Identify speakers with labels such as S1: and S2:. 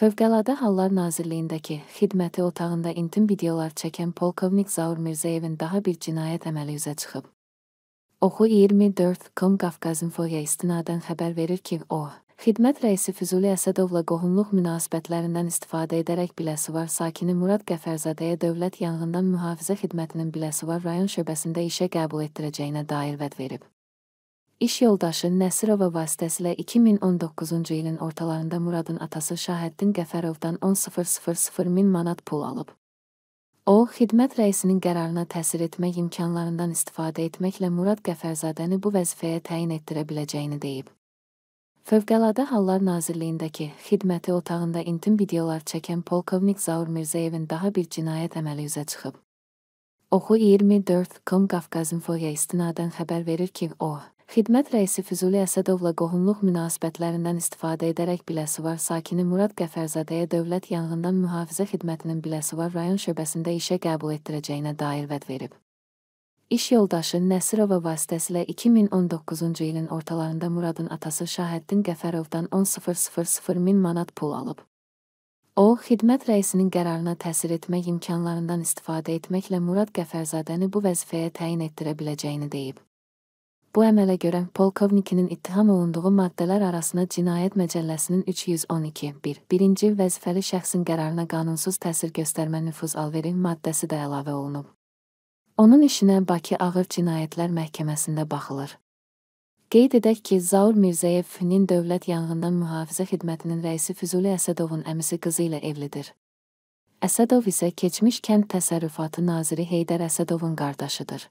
S1: Fövqəladə Hallar Nazirliyindəki xidməti otağında intim videolar çəkən polkovnik Zaur Mirzəyevin daha bir cinayət əməli üzə çıxıb. Oxu 24.com Qafqazinfoya istinadən xəbər verir ki, o, xidmət rəisi Füzuli Əsədovla qohumluq münasibətlərindən istifadə edərək Biləsuvar sakini Murad Qəfərzadəyə dövlət yanğından mühafizə xidmətinin Biləsuvar rayon şöbəsində işə qəbul etdirəcəyinə dair vəd verib. İş yoldaşı Nəsirova vasitəsilə 2019-cu ilin ortalarında Muradın atası Şahəddin Qəfərovdan 10.000 min manat pul alıb. O, xidmət rəisinin qərarına təsir etmək imkanlarından istifadə etməklə Murad Qəfərzadəni bu vəzifəyə təyin etdirə biləcəyini deyib. Fövqəladə Hallar Nazirliyindəki xidməti otağında intim videolar çəkən polkovnik Zaur Mirzəyevin daha bir cinayət əməli üzə çıxıb. Oxu 24.com Qafqazinfoya istinadən xəbər verir ki, o, Xidmət rəisi Füzuli Əsədovla qohumluq münasibətlərindən istifadə edərək Biləsuvar sakini Murad Qəfərzadəyə Dövlət Yanğından Mühafizə Xidmətinin Biləsuvar rayon şöbəsində işə qəbul etdirəcəyinə dair vəd verib. İş yoldaşı Nəsirova vasitəsilə 2019-cu ilin ortalarında Muradın atası Şahəddin Qəfərovdan 10.000 min manat pul alıb. O, xidmət rəisinin qərarına təsir etmək imkanlarından istifadə etməklə Murad Qəfərzadəni bu vəzifəyə təyin etdirə biləcəyini deyib. Bu əmələ görə polkovnikinin ittiham olunduğu maddələr arasına Cinayət Məcəlləsinin 312.1. Birinci vəzifəli şəxsin qərarına qanunsuz təsir göstərmə nüfuz alveri maddəsi də əlavə olunub. Onun işinə Bakı Ağır Cinayətlər Məhkəməsində baxılır. Qeyd edək ki, Zaur Mirzəyevnin Dövlət Yanğından Mühafizə Xidmətinin rəisi Füzuli Əsədovun əmisi qızı ilə evlidir. Əsədov isə keçmiş kənd təsərrüfatı naziri Heydər Əsədovun qardaşıdır.